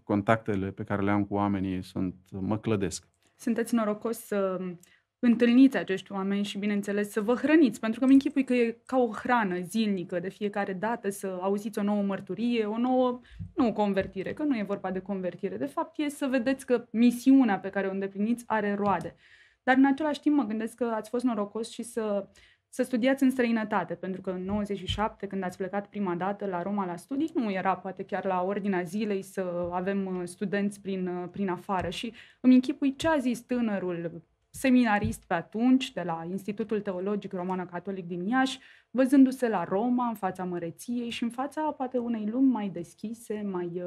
contactele pe care le am cu oamenii sunt, mă clădesc. Sunteți norocos să um, întâlniți acești oameni și, bineînțeles, să vă hrăniți, pentru că mi închipui că e ca o hrană zilnică de fiecare dată să auziți o nouă mărturie, o nouă, nu o convertire, că nu e vorba de convertire. De fapt, e să vedeți că misiunea pe care o îndepliniți are roade. Dar, în același timp, mă gândesc că ați fost norocos și să să studiați în străinătate, pentru că în 97, când ați plecat prima dată la Roma la studii, nu era poate chiar la ordinea zilei să avem uh, studenți prin, uh, prin afară. Și îmi închipui ce a zis tânărul seminarist pe atunci, de la Institutul Teologic Romano-Catolic din Iași, văzându-se la Roma, în fața măreției și în fața poate unei lumi mai deschise, mai,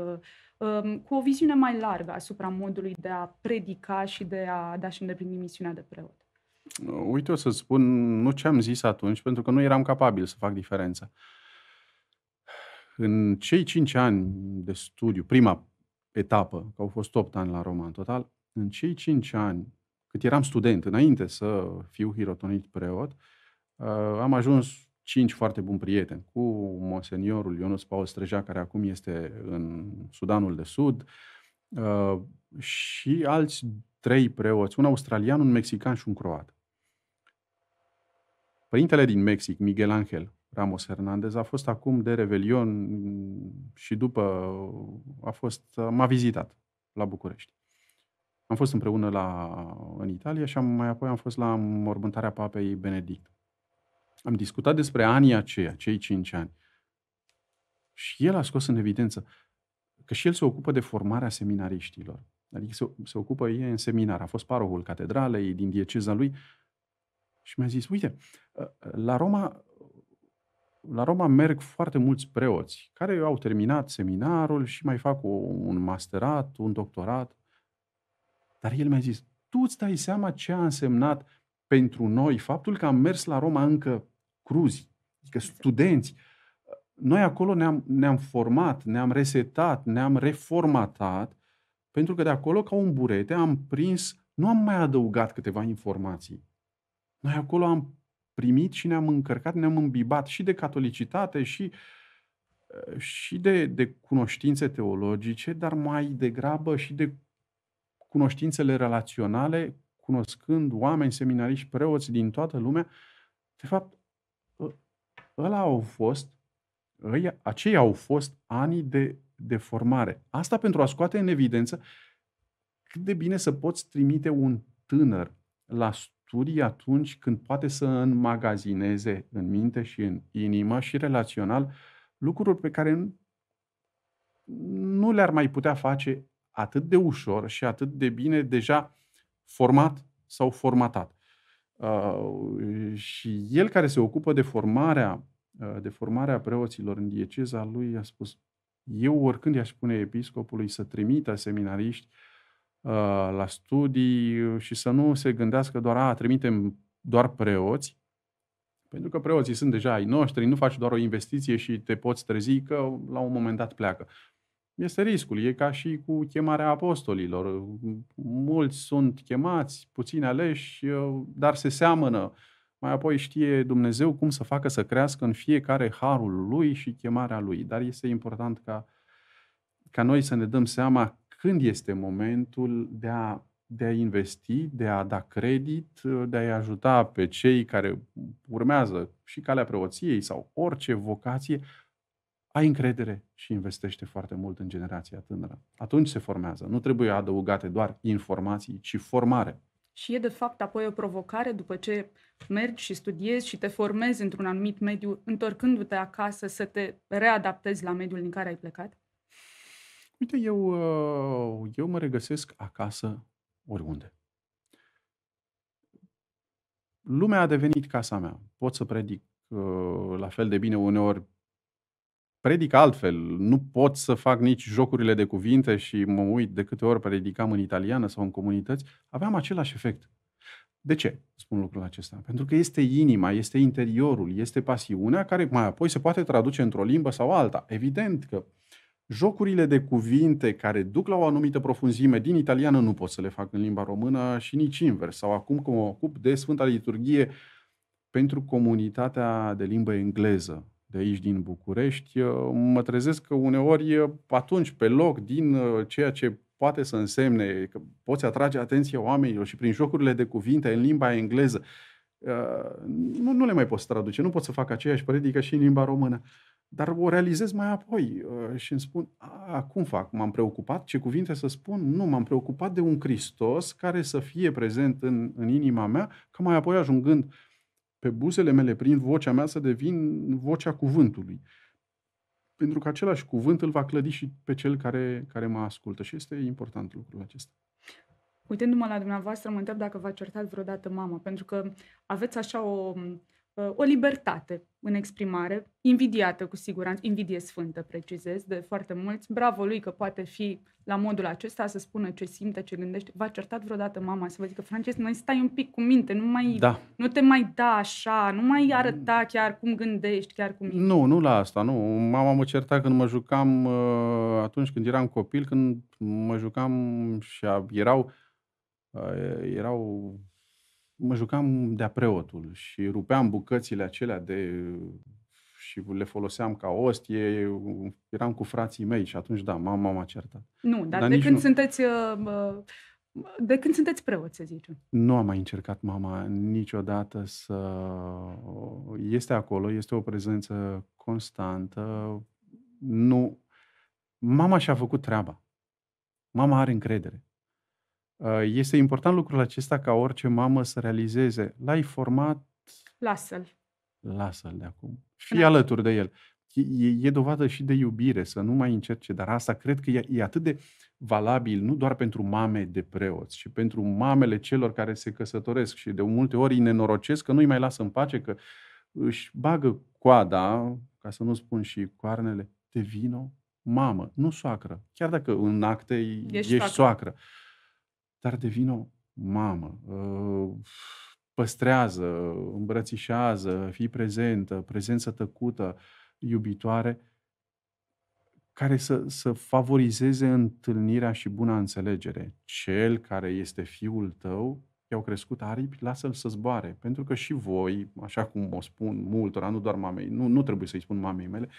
uh, um, cu o viziune mai largă asupra modului de a predica și de a, de a-și îndeplini misiunea de preot. Uite, o să spun nu ce am zis atunci, pentru că nu eram capabil să fac diferența. În cei cinci ani de studiu, prima etapă, că au fost 8 ani la Roma în total, în cei cinci ani, cât eram student, înainte să fiu hirotonit preot, uh, am ajuns cinci foarte buni prieteni cu monseniorul Ionus Paul Streja, care acum este în Sudanul de Sud, uh, și alți trei preoți, un australian, un mexican și un croat. Părintele din Mexic, Miguel Angel Ramos Hernandez, a fost acum de revelion și după a fost, m-a vizitat la București. Am fost împreună la, în Italia și am, mai apoi am fost la mormântarea papei Benedict. Am discutat despre anii aceia, cei cinci ani. Și el a scos în evidență că și el se ocupă de formarea seminariștilor. Adică se, se ocupă ei în seminar. A fost parohul catedralei din dieceza lui și mi-a zis, uite, ă, la Roma, la Roma merg foarte mulți preoți care au terminat seminarul și mai fac un masterat, un doctorat. Dar el mi-a zis, tu îți dai seama ce a însemnat pentru noi faptul că am mers la Roma încă cruzi, adică exact. studenți. Noi acolo ne-am, ne-am format, ne-am resetat, ne-am reformatat, pentru că de acolo, ca un burete, am prins, nu am mai adăugat câteva informații, noi acolo am primit și ne-am încărcat, ne-am îmbibat și de catolicitate și, eh, și de, de cunoștințe teologice, dar mai degrabă și de cunoștințele relaționale, cunoscând oameni, seminariști, preoți din toată lumea. De fapt, ă, ăla au fost, ăia, aceia au fost anii de, de formare. Asta pentru a scoate în evidență cât de bine să poți trimite un tânăr la studiu lecturii atunci când poate să înmagazineze în minte și în inimă și relațional lucruri pe care nu le-ar mai putea face atât de ușor și atât de bine deja format sau formatat. Uh, și el care se ocupă de formarea, uh, de formarea preoților în dieceza lui a spus eu oricând i-aș spune episcopului să trimită seminariști uh, Ă, la studii ă, și să nu se gândească doar, a, trimitem doar preoți, pentru că preoții sunt deja ai noștri, nu faci doar o investiție și te poți trezi că la un moment dat pleacă. Este riscul, e ca și cu chemarea apostolilor. Mulți sunt chemați, puțini aleși, ă, dar se seamănă. Mai apoi știe Dumnezeu cum să facă să crească în fiecare harul lui și chemarea lui. Dar este important ca, ca noi să ne dăm seama când este momentul de a, de a investi, de a da credit, de a-i ajuta pe cei care urmează și calea preoției sau orice vocație, ai încredere și investește foarte mult în generația tânără. Atunci se formează. Nu trebuie adăugate doar informații, ci formare. Și e de fapt apoi o provocare după ce mergi și studiezi și te formezi într-un anumit mediu, întorcându-te acasă să te readaptezi la mediul din care ai plecat? Uite, eu, uh, eu mă regăsesc acasă oriunde. Lumea a devenit casa mea. Pot să predic uh, la fel de bine uneori. Predic altfel. Nu pot să fac nici jocurile de cuvinte și mă uit de câte ori predicam în italiană sau în comunități. Aveam același efect. De ce spun lucrul acesta? Pentru că este inima, este interiorul, este pasiunea care mai apoi se poate traduce într-o limbă sau alta. Evident că uh, jocurile de cuvinte care duc la o anumită profunzime din italiană nu pot să le fac în limba română și nici invers. Sau acum cum mă ocup de Sfânta Liturghie pentru comunitatea de limbă engleză de aici din București, mă trezesc că uneori atunci pe loc din uh, ceea ce poate să însemne că poți atrage atenția oamenilor și prin jocurile de cuvinte în limba engleză, uh, nu, nu le mai poți traduce, nu poți să fac aceeași predică și în limba română. Dar o realizez mai apoi uh, și îmi spun, a, cum fac? M-am preocupat? Ce cuvinte să spun? Nu, m-am preocupat de un Hristos care să fie prezent în, în inima mea, ca mai apoi ajungând pe buzele mele, prin vocea mea, să devin vocea cuvântului. Pentru că același cuvânt îl va clădi și pe cel care, care mă ascultă. Și este important lucrul acesta. Uitându-mă la dumneavoastră, mă întreb dacă v-a certat vreodată mama, pentru că aveți așa o, uh, o libertate în exprimare, invidiată cu siguranță, invidie sfântă, precizez, de foarte mulți. Bravo lui că poate fi la modul acesta să spună ce simte, ce gândește. V-a certat vreodată mama să vă zică, Francesc, noi stai un pic cu minte, nu, mai, da. nu te mai da așa, nu mai arăta chiar cum gândești, chiar cum Nu, nu la asta, nu. Mama mă certa când mă jucam, uh, atunci când eram copil, când mă jucam și erau uh, erau mă jucam de-a preotul și rupeam bucățile acelea de și le foloseam ca ostie, eram cu frații mei și atunci, da, mama m-a certat. Nu, dar, dar de când nu... sunteți uh, de când sunteți preot, să zicem? Nu am mai încercat mama niciodată să... Este acolo, este o prezență constantă. Nu. Mama și-a făcut treaba. Mama are încredere. Uh, este important lucrul acesta ca orice mamă să realizeze. L-ai format... Lasă-l. Lasă-l de acum. Fii da. alături de el. E, e dovadă și de iubire, să nu mai încerce, dar asta cred că e, e atât de valabil nu doar pentru mame de preoți, ci pentru mamele celor care se căsătoresc și de multe ori îi nenorocesc că nu-i mai lasă în pace, că își bagă coada, ca să nu spun și coarnele, devino mamă, nu soacră. Chiar dacă în acte ești, ești soacră. soacră dar devină mamă, uh, păstrează, îmbrățișează, fii prezentă, prezență tăcută, iubitoare, care să, să favorizeze întâlnirea și buna înțelegere. Cel care este fiul tău, i-au crescut aripi, lasă-l să zboare. Pentru că și voi, așa cum o spun multora, nu doar mamei, nu, nu trebuie să-i spun mamei mele,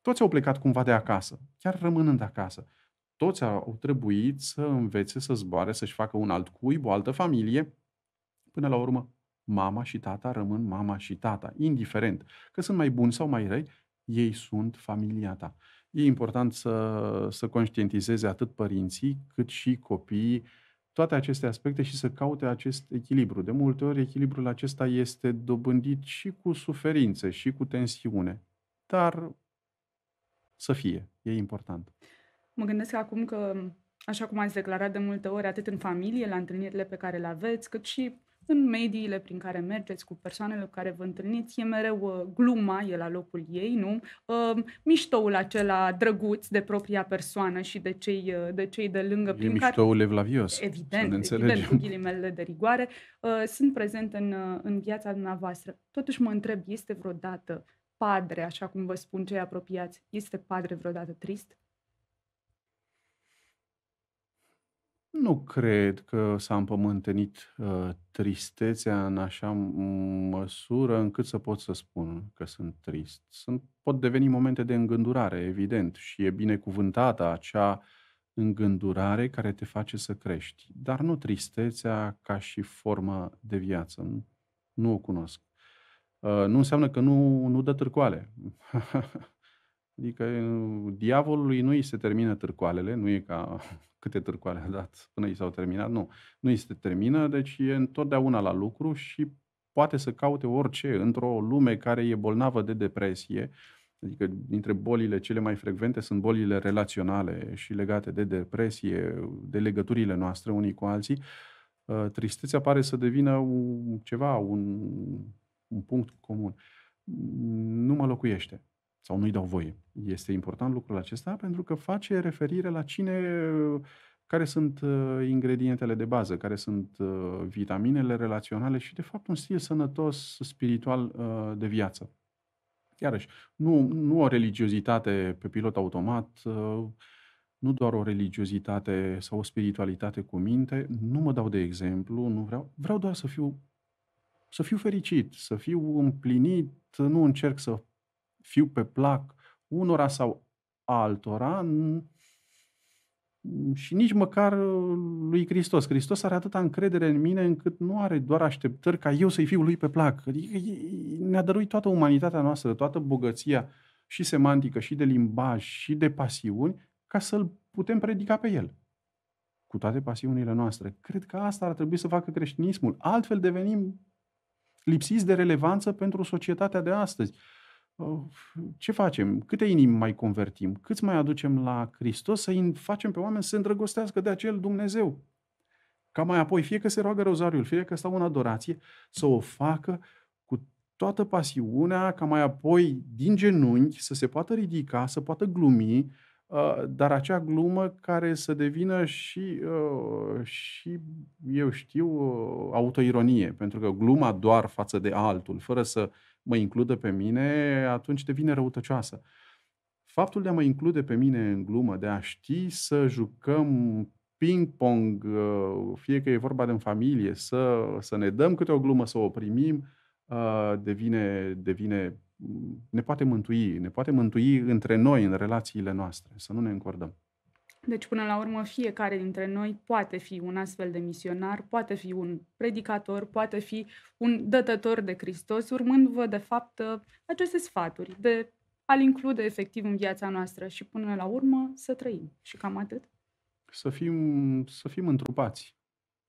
toți au plecat cumva de acasă, chiar rămânând acasă toți au trebuit să învețe să zboare, să-și facă un alt cuib, o altă familie. Până la urmă, mama și tata rămân mama și tata, indiferent că sunt mai buni sau mai răi, ei sunt familia ta. E important să, să conștientizeze atât părinții cât și copiii toate aceste aspecte și să caute acest echilibru. De multe ori, echilibrul acesta este dobândit și cu suferințe, și cu tensiune, dar să fie, e important. Mă gândesc acum că, așa cum ați declarat de multe ori, atât în familie, la întâlnirile pe care le aveți, cât și în mediile prin care mergeți, cu persoanele cu care vă întâlniți, e mereu uh, gluma, e la locul ei, nu? Uh, miștoul acela drăguț de propria persoană și de cei uh, de, cei de lângă. E prin miștoul care, evlavios. Evident, evident, cu ghilimele de rigoare, sunt prezent în, în viața dumneavoastră. Totuși mă întreb, este vreodată padre, așa cum vă spun cei apropiați, este padre vreodată trist? Nu cred că s-a împământenit uh, tristețea în așa măsură încât să pot să spun că sunt trist. Sunt, pot deveni momente de îngândurare, evident, și e binecuvântată acea îngândurare care te face să crești. Dar nu tristețea ca și formă de viață. Nu, nu o cunosc. Uh, nu înseamnă că nu, nu dă târcoale. Adică uh, diavolului nu i se termină târcoalele, nu e ca câte târcoale a dat până i s-au terminat, nu. Nu i se termină, deci e întotdeauna la lucru și poate să caute orice într-o lume care e bolnavă de depresie, adică dintre bolile cele mai frecvente sunt bolile relaționale și legate de depresie, de legăturile noastre unii cu alții, uh, tristețea pare să devină un, ceva, un, un punct comun. Nu mă locuiește sau nu-i dau voie. Este important lucrul acesta pentru că face referire la cine, care sunt uh, ingredientele de bază, care sunt uh, vitaminele relaționale și, de fapt, un stil sănătos, spiritual uh, de viață. Iarăși, nu, nu o religiozitate pe pilot automat, nu doar o religiozitate sau o spiritualitate cu minte, nu mă dau de exemplu, nu vreau, vreau doar să fiu să fiu fericit, să fiu împlinit, nu încerc să fiu pe plac unora sau altora și nici măcar uh, lui Hristos. Hristos are atâta încredere în mine încât nu are doar așteptări ca eu să-i fiu lui pe plac. Adică ne-a dăruit toată umanitatea noastră, toată bogăția și semantică, și de limbaj, și de pasiuni, ca să-l putem predica pe el. Cu toate pasiunile noastre. Cred că asta ar trebui să facă creștinismul. Altfel devenim lipsiți de relevanță pentru societatea de astăzi ce facem? Câte inimi mai convertim? Câți mai aducem la Hristos să i facem pe oameni să se îndrăgostească de acel Dumnezeu? Ca mai apoi, fie că se roagă rozariul, fie că stau în adorație, să o facă cu toată pasiunea, ca mai apoi, din genunchi, să se poată ridica, să poată glumi, uh, dar acea glumă care să devină și, uh, și eu știu, uh, autoironie, pentru că gluma doar față de altul, fără să mă includă pe mine, atunci devine răutăcioasă. Faptul de a mă include pe mine în glumă, de a ști să jucăm ping-pong, uh, fie că e vorba de în familie, să, să ne dăm câte o glumă, să o primim, uh, devine, devine, ne poate mântui, ne poate mântui între noi, în relațiile noastre, să nu ne încordăm. Deci, până la urmă, fiecare dintre noi poate fi un astfel de misionar, poate fi un predicator, poate fi un dătător de Hristos, urmând-vă, de fapt, aceste sfaturi de a-L include efectiv în viața noastră și, până la urmă, să trăim. Și cam atât. Să fim, să fim întrupați.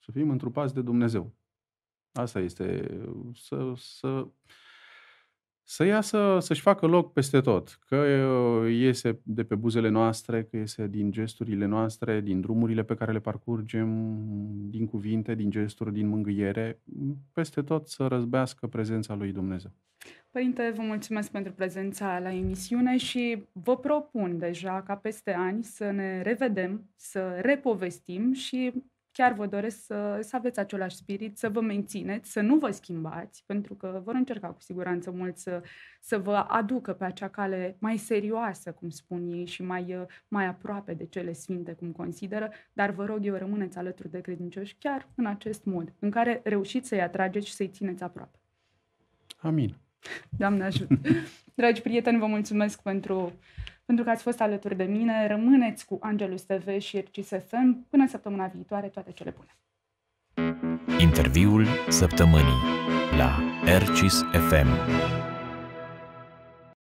Să fim întrupați de Dumnezeu. Asta este. Să, să, să iasă, să-și facă loc peste tot. Că uh, iese de pe buzele noastre, că iese din gesturile noastre, din drumurile pe care le parcurgem, din cuvinte, din gesturi, din mângâiere, peste tot să răzbească prezența lui Dumnezeu. Părinte, vă mulțumesc pentru prezența la emisiune și vă propun deja ca peste ani să ne revedem, să repovestim și chiar vă doresc să, să aveți același spirit, să vă mențineți, să nu vă schimbați, pentru că vor încerca cu siguranță mult să, să vă aducă pe acea cale mai serioasă, cum spun ei, și mai, mai aproape de cele sfinte, cum consideră, dar vă rog eu, rămâneți alături de credincioși chiar în acest mod, în care reușiți să-i atrageți și să-i țineți aproape. Amin. Doamne ajută! Dragi prieteni, vă mulțumesc pentru pentru că ați fost alături de mine. Rămâneți cu Angelus TV și RCSFM. Până săptămâna viitoare, toate cele bune! Interviul săptămânii la Ercis FM.